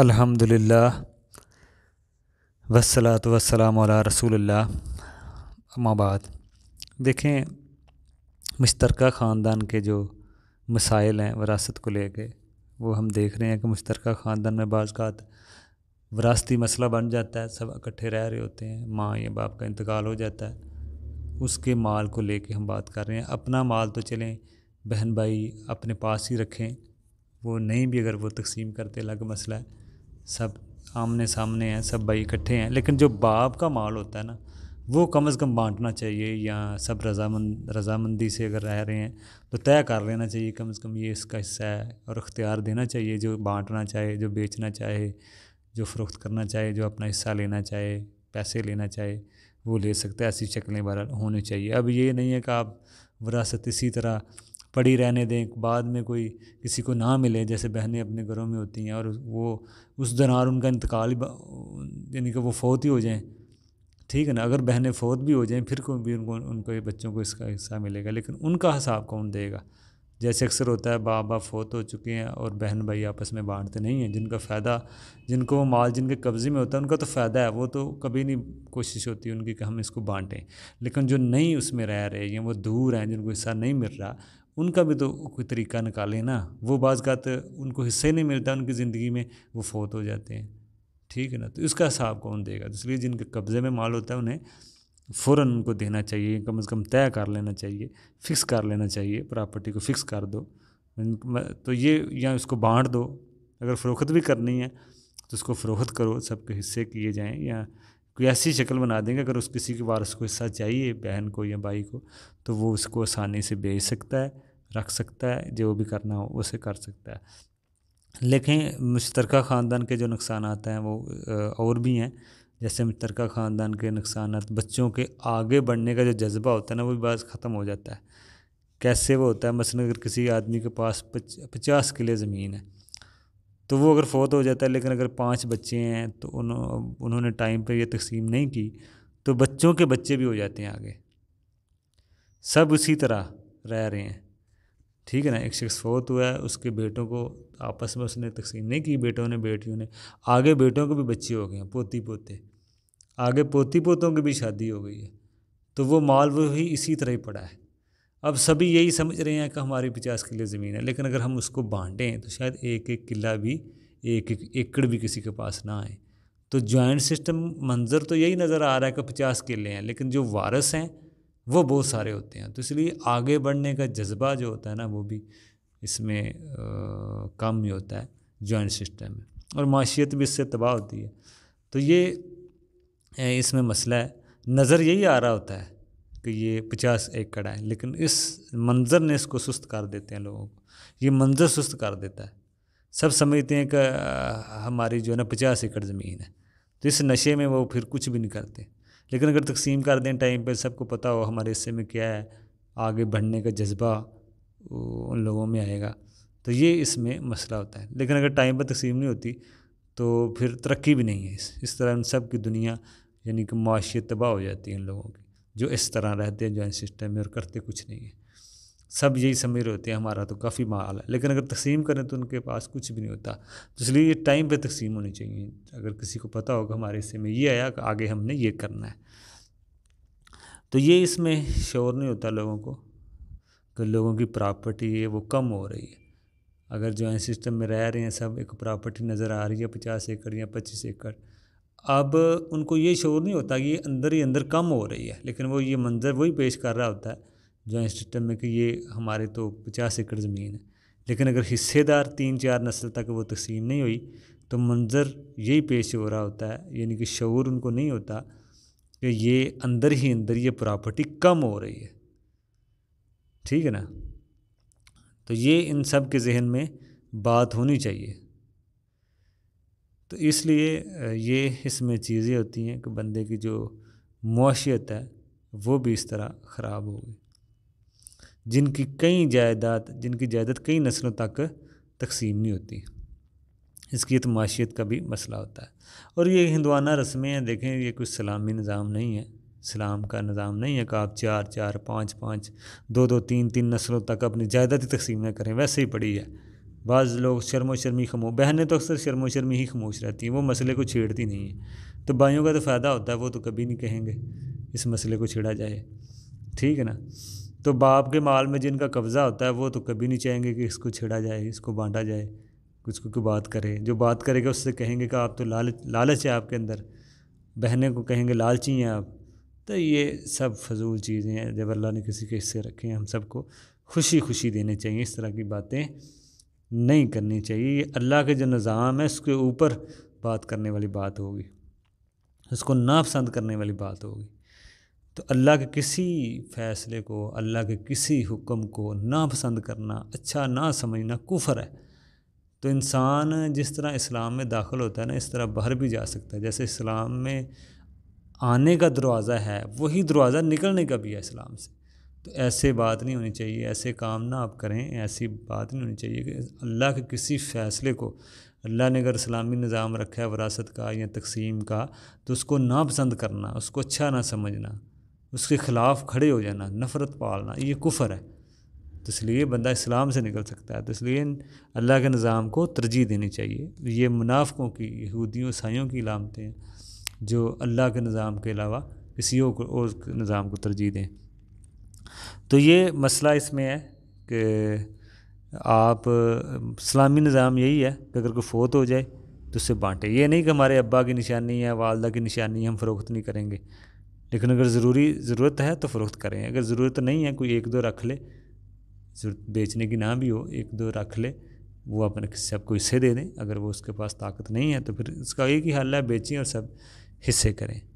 अल्हम्दुलिल्लाह वसलात वसलाम रसूलुल्लाह अमाबाद देखें मुश्तरका ख़ानदान के जो मसाइल हैं वरासत को ले वो हम देख रहे हैं कि मुश्तरका ख़ानदान में बाज़ात वरासती मसला बन जाता है सब इकट्ठे रह रहे होते हैं माँ या बाप का इंतकाल हो जाता है उसके माल को लेके हम बात कर रहे हैं अपना माल तो चलें बहन भाई अपने पास ही रखें वो नहीं भी अगर वो तकसीम करते अलग मसला है सब आमने सामने हैं सब भाई इकट्ठे हैं लेकिन जो बाप का माल होता है ना वो कम अज़ कम बांटना चाहिए या सब रजामंद रजामंदी से अगर रह रहे हैं तो तय कर लेना चाहिए कम से कम ये इसका हिस्सा है और अख्तियार देना चाहिए जो बांटना चाहे जो बेचना चाहे जो फ़रोख्त करना चाहे जो अपना हिस्सा लेना चाहे पैसे लेना चाहे वो ले सकते हैं ऐसी शक्लें बहरहाल होनी चाहिए अब ये नहीं है कि आप विरासत इसी तरह पड़ी रहने दें बाद में कोई किसी को ना मिले जैसे बहनें अपने घरों में होती हैं और वो उस दौरान उनका इंतकाल यानी कि वो फौत ही हो जाएँ ठीक है ना अगर बहनें फौत भी हो जाएं फिर भी उनको उनको बच्चों को इसका हिस्सा मिलेगा लेकिन उनका हिसाब कौन देगा जैसे अक्सर होता है बाबा फौत हो चुके हैं और बहन भाई आपस में बांटते नहीं हैं जिनका फ़ायदा जिनको वो माल जिनके कब्ज़े में होता है उनका तो फ़ायदा है वो तो कभी नहीं कोशिश होती उनकी कि हम इसको बांटें लेकिन जो नहीं उसमें रह रहे हैं वो दूर हैं जिनको हिस्सा नहीं मिल रहा उनका भी तो कोई तरीका निकालें ना वो बाज़ का तो उनको हिस्से नहीं मिलता उनकी ज़िंदगी में वो फोत हो जाते हैं ठीक है ना तो इसका हिसाब कौन देगा इसलिए जिनके कब्ज़े में माल होता है उन्हें फ़ौर उनको देना चाहिए कम अज़ कम तय कर लेना चाहिए फ़िक्स कर लेना चाहिए प्रॉपर्टी को फ़िक्स कर दो तो ये या उसको बांट दो अगर फ़रोख्त भी करनी है तो उसको फ़रोख्त करो सबके हिस्से किए जाएँ या कोई ऐसी शक्ल बना देंगे अगर उस किसी के वारस को हिस्सा चाहिए बहन को या भाई को तो वो उसको आसानी से बेच सकता है रख सकता है जो भी करना हो उसे कर सकता है लेकिन मुश्तर ख़ानदान के जो नुकसान हैं वो और भी हैं जैसे मुश्तर ख़ानदान के नुकसान बच्चों के आगे बढ़ने का जो जज्बा होता है ना वो भी बस ख़त्म हो जाता है कैसे वो होता है मसलन अगर किसी आदमी के पास पचास किले ज़मीन है तो वो अगर फोत हो जाता है लेकिन अगर पाँच बच्चे हैं तो उन्होंने टाइम पर यह तकसीम नहीं की तो बच्चों के बच्चे भी हो जाते हैं आगे सब उसी तरह रह रहे हैं ठीक है ना एक शख्स फोत हुआ है उसके बेटों को आपस में उसने तकसीम नहीं की बेटों ने बेटियों ने आगे बेटों के भी बच्चे हो गए हैं पोती पोते आगे पोती पोतों की भी शादी हो गई है तो वो माल वो ही इसी तरह ही पड़ा है अब सभी यही समझ रहे हैं कि हमारी पचास किले ज़मीन है लेकिन अगर हम उसको बांटें तो शायद एक एक किला भी एक एक एकड़ भी किसी के पास ना आए तो जॉइंट सिस्टम मंज़र तो यही नज़र आ रहा है कि पचास किले हैं लेकिन जो वारस हैं वो बहुत सारे होते हैं तो इसलिए आगे बढ़ने का जज्बा जो होता है ना वो भी इसमें कम ही होता है जॉइंट सिस्टम में और माशियत भी इससे तबाह होती है तो ये इसमें मसला है नज़र यही आ रहा होता है कि ये पचास एकड़ है लेकिन इस मंज़र ने इसको सुस्त कर देते हैं लोगों को ये मंज़र सुस्त कर देता है सब समझते हैं कि हमारी जो है ना पचास एकड़ ज़मीन है तो इस नशे में वो फिर कुछ भी नहीं करते लेकिन अगर तकसीम कर दें टाइम पर सबको पता हो हमारे हिस्से में क्या है आगे बढ़ने का जज्बा उन लोगों में आएगा तो ये इसमें मसला होता है लेकिन अगर टाइम पर तकसीम नहीं होती तो फिर तरक्की भी नहीं है इस इस तरह उन सब की दुनिया यानी कि माशियत तबाह हो जाती है इन लोगों की जो इस तरह रहते हैं जॉइंट सिस्टम में और करते कुछ नहीं है सब यही समझ रहे होते हैं हमारा तो काफ़ी माल है लेकिन अगर तकसीम करें तो उनके पास कुछ भी नहीं होता तो इसलिए ये टाइम पे तकसीम होनी चाहिए अगर किसी को पता होगा हमारे हिस्से में ये आया कि आगे हमने ये करना है तो ये इसमें शोर नहीं होता लोगों को कि लोगों की प्रॉपर्टी है वो कम हो रही है अगर जो है सिस्टम में रह रहे हैं सब एक प्रॉपर्टी नज़र आ रही है पचास एकड़ या पच्चीस एकड़ अब उनको ये शोर नहीं होता कि ये अंदर ही अंदर कम हो रही है लेकिन वो ये मंज़र वही पेश कर रहा होता है जॉइंट सिस्टम में कि ये हमारे तो पचास एकड़ ज़मीन है लेकिन अगर हिस्सेदार तीन चार नस्ल तक वो तकसीम नहीं हुई तो मंज़र यही पेश हो रहा होता है यानी कि शूर उनको नहीं होता कि ये अंदर ही अंदर ये प्रॉपर्टी कम हो रही है ठीक है ना तो ये इन सब के जहन में बात होनी चाहिए तो इसलिए ये इसमें चीज़ें होती हैं कि बंदे की जो मुशियत है वो भी इस तरह ख़राब हो गई जिनकी कई जायदाद जिनकी जायदाद कई नस्लों तक तकसीम नहीं होती इसकी तो माशियत का भी मसला होता है और ये हिंदवाना रस्में हैं देखें ये कुछ सलामी निज़ाम नहीं है सलाम का निज़ाम नहीं है कि आप चार चार पाँच पाँच दो दो तीन तीन नस्लों तक अपनी जायदाद ही तकसीम ना करें वैसे ही पड़ी है बाज़ लोग शर्मो शर्मी खमो बहनें तो अक्सर शर्मो शर्मी ही खमोश रहती हैं वो मसले को छेड़ती नहीं है तो भाइयों का तो फ़ायदा होता है वो तो कभी नहीं कहेंगे इस मसले को छेड़ा जाए ठीक है ना तो बाप के माल में जिनका कब्ज़ा होता है वो तो कभी नहीं चाहेंगे कि इसको छेड़ा जाए इसको बांटा जाए कुछ को बात करे जो बात करेगा उससे कहेंगे कि आप तो लालच लालच है आपके अंदर बहने को कहेंगे लालची हैं आप तो ये सब फजूल चीज़ें हैं जब अल्लाह ने किसी के हिस्से रखे हैं हम सबको खुशी खुशी देने चाहिए इस तरह की बातें नहीं करनी चाहिए ये अल्लाह के जो निज़ाम है उसके ऊपर बात करने वाली बात होगी उसको नापसंद करने वाली बात होगी तो अल्लाह के किसी फ़ैसले को अल्लाह के किसी हुक्म को ना पसंद करना अच्छा ना समझना कुफर है तो इंसान जिस तरह इस्लाम में दाखिल होता है ना इस तरह बाहर भी जा सकता है जैसे इस्लाम में आने का दरवाज़ा है वही दरवाज़ा निकलने का भी है इस्लाम से तो ऐसे बात नहीं होनी चाहिए ऐसे काम ना आप करें ऐसी बात नहीं होनी चाहिए कि अल्लाह के किसी फ़ैसले को अल्लाह ने अगर इस्लामी निज़ाम रखा है वरासत का या तकसीम का तो उसको ना पसंद करना उसको अच्छा ना समझना उसके ख़िलाफ़ खड़े हो जाना नफ़रत पालना ये कुफर है तो इसलिए बंदा इस्लाम से निकल सकता है तो इसलिए अल्लाह के निज़ाम को तरजीह देनी चाहिए ये मुनाफ़ों की यहूदियों ईसाइयों की लामतें हैं जो अल्लाह के निज़ाम के अलावा किसी और, निज़ाम को तरजीह दें तो ये मसला इसमें है कि आप इस्लामी निज़ाम यही है कि अगर कोई फोत हो जाए तो उससे बांटे ये नहीं कि हमारे अब्बा की निशानी है वालदा की निशानी है हम फ़रोख्त नहीं करेंगे लेकिन अगर ज़रूरी ज़रूरत है तो फ़रोख्त करें अगर ज़रूरत नहीं है कोई एक दो रख ले बेचने की ना भी हो एक दो रख ले वो अपने सबको हिस्से दे दें अगर वो उसके पास ताकत नहीं है तो फिर उसका एक ही हल है बेचें और सब हिस्से करें